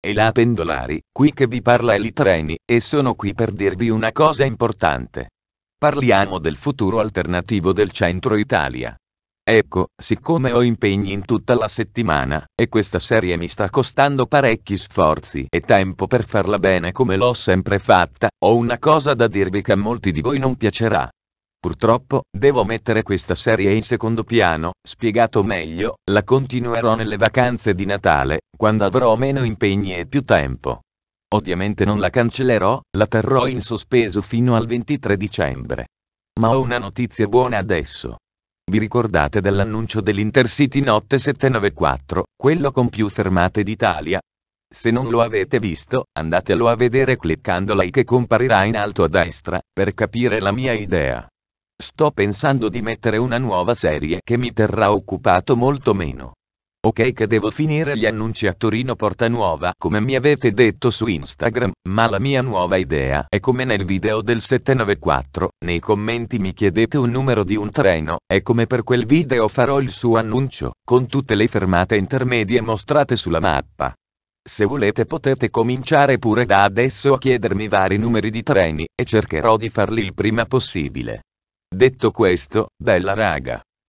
E la pendolari, qui che vi parla Elitreni, e sono qui per dirvi una cosa importante. Parliamo del futuro alternativo del centro Italia. Ecco, siccome ho impegni in tutta la settimana, e questa serie mi sta costando parecchi sforzi e tempo per farla bene come l'ho sempre fatta, ho una cosa da dirvi che a molti di voi non piacerà. Purtroppo, devo mettere questa serie in secondo piano, spiegato meglio, la continuerò nelle vacanze di Natale, quando avrò meno impegni e più tempo. Ovviamente non la cancellerò, la terrò in sospeso fino al 23 dicembre. Ma ho una notizia buona adesso. Vi ricordate dell'annuncio dell'Intercity Notte 794, quello con più fermate d'Italia? Se non lo avete visto, andatelo a vedere cliccando like che comparirà in alto a destra, per capire la mia idea. Sto pensando di mettere una nuova serie che mi terrà occupato molto meno. Ok che devo finire gli annunci a Torino Porta Nuova come mi avete detto su Instagram, ma la mia nuova idea è come nel video del 794, nei commenti mi chiedete un numero di un treno, è come per quel video farò il suo annuncio, con tutte le fermate intermedie mostrate sulla mappa. Se volete potete cominciare pure da adesso a chiedermi vari numeri di treni, e cercherò di farli il prima possibile. Detto questo, bella raga.